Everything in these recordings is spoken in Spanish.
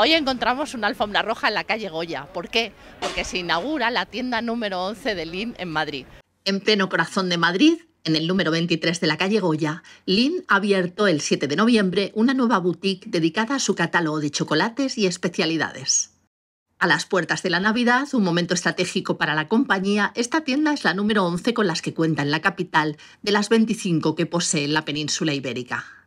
Hoy encontramos una alfombra roja en la calle Goya. ¿Por qué? Porque se inaugura la tienda número 11 de Lin en Madrid. En pleno corazón de Madrid, en el número 23 de la calle Goya, Lynn ha abierto el 7 de noviembre una nueva boutique dedicada a su catálogo de chocolates y especialidades. A las puertas de la Navidad, un momento estratégico para la compañía, esta tienda es la número 11 con las que cuenta en la capital de las 25 que posee en la península ibérica.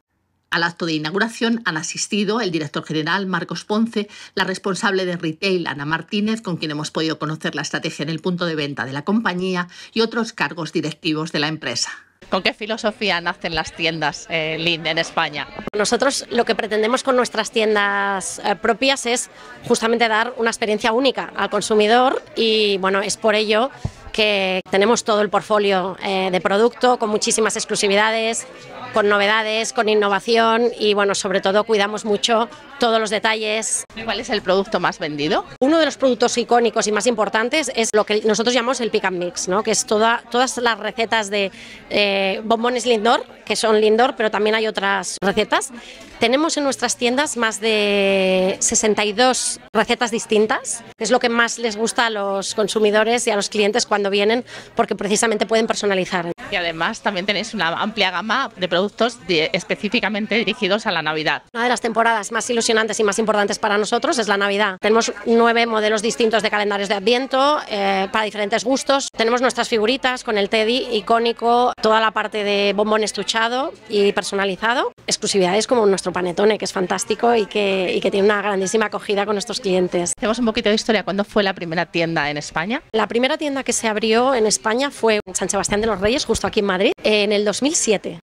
Al acto de inauguración han asistido el director general Marcos Ponce, la responsable de retail Ana Martínez, con quien hemos podido conocer la estrategia en el punto de venta de la compañía, y otros cargos directivos de la empresa. ¿Con qué filosofía nacen las tiendas eh, en España? Nosotros lo que pretendemos con nuestras tiendas eh, propias es justamente dar una experiencia única al consumidor y bueno, es por ello que tenemos todo el portfolio eh, de producto con muchísimas exclusividades, con novedades, con innovación y bueno, sobre todo cuidamos mucho todos los detalles. ¿Cuál es el producto más vendido? Uno de los productos icónicos y más importantes es lo que nosotros llamamos el pick and mix, ¿no? que es toda, todas las recetas de eh, bombones Lindor, que son Lindor, pero también hay otras recetas. Tenemos en nuestras tiendas más de 62 recetas distintas, que es lo que más les gusta a los consumidores y a los clientes cuando vienen porque precisamente pueden personalizar. Y además también tenéis una amplia gama de productos específicamente dirigidos a la Navidad. Una de las temporadas más ilusionantes y más importantes para nosotros es la Navidad. Tenemos nueve modelos distintos de calendarios de Adviento eh, para diferentes gustos. Tenemos nuestras figuritas con el Teddy icónico, toda la parte de bombón estuchado y personalizado. Exclusividades como nuestro panetone, que es fantástico y que, y que tiene una grandísima acogida con nuestros clientes. Tenemos un poquito de historia. ¿Cuándo fue la primera tienda en España? La primera tienda que se abrió en España fue en San Sebastián de los Reyes, justo aquí en Madrid, en el 2007.